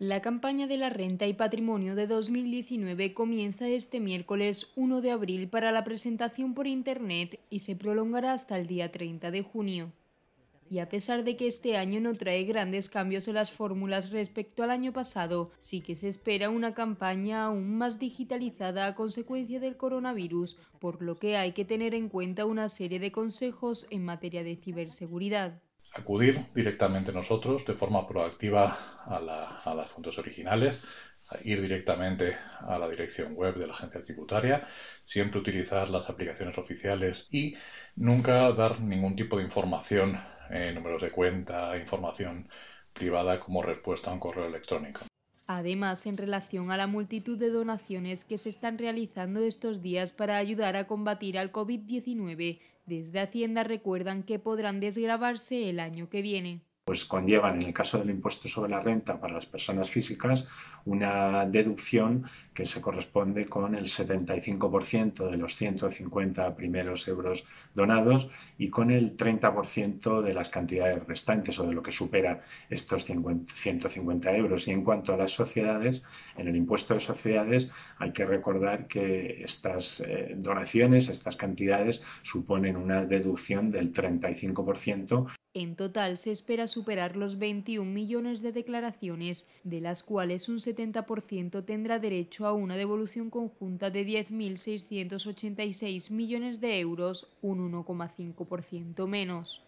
La campaña de la renta y patrimonio de 2019 comienza este miércoles 1 de abril para la presentación por Internet y se prolongará hasta el día 30 de junio. Y a pesar de que este año no trae grandes cambios en las fórmulas respecto al año pasado, sí que se espera una campaña aún más digitalizada a consecuencia del coronavirus, por lo que hay que tener en cuenta una serie de consejos en materia de ciberseguridad acudir directamente nosotros de forma proactiva a, las fuentes originales, ir directamente a la dirección web de la agencia tributaria, siempre utilizar las aplicaciones oficiales y nunca dar ningún tipo de información, eh, números de cuenta, información privada como respuesta a un correo electrónico. Además, en relación a la multitud de donaciones que se están realizando estos días para ayudar a combatir al COVID-19, desde Hacienda recuerdan que podrán desgravarse el año que viene pues conllevan, en el caso del impuesto sobre la renta para las personas físicas, una deducción que se corresponde con el 75% de los 150 primeros euros donados y con el 30% de las cantidades restantes o de lo que supera estos 150 euros. Y en cuanto a las sociedades, en el impuesto de sociedades hay que recordar que estas eh, donaciones, estas cantidades, suponen una deducción del 35% en total se espera superar los 21 millones de declaraciones, de las cuales un 70% tendrá derecho a una devolución conjunta de 10.686 millones de euros, un 1,5% menos.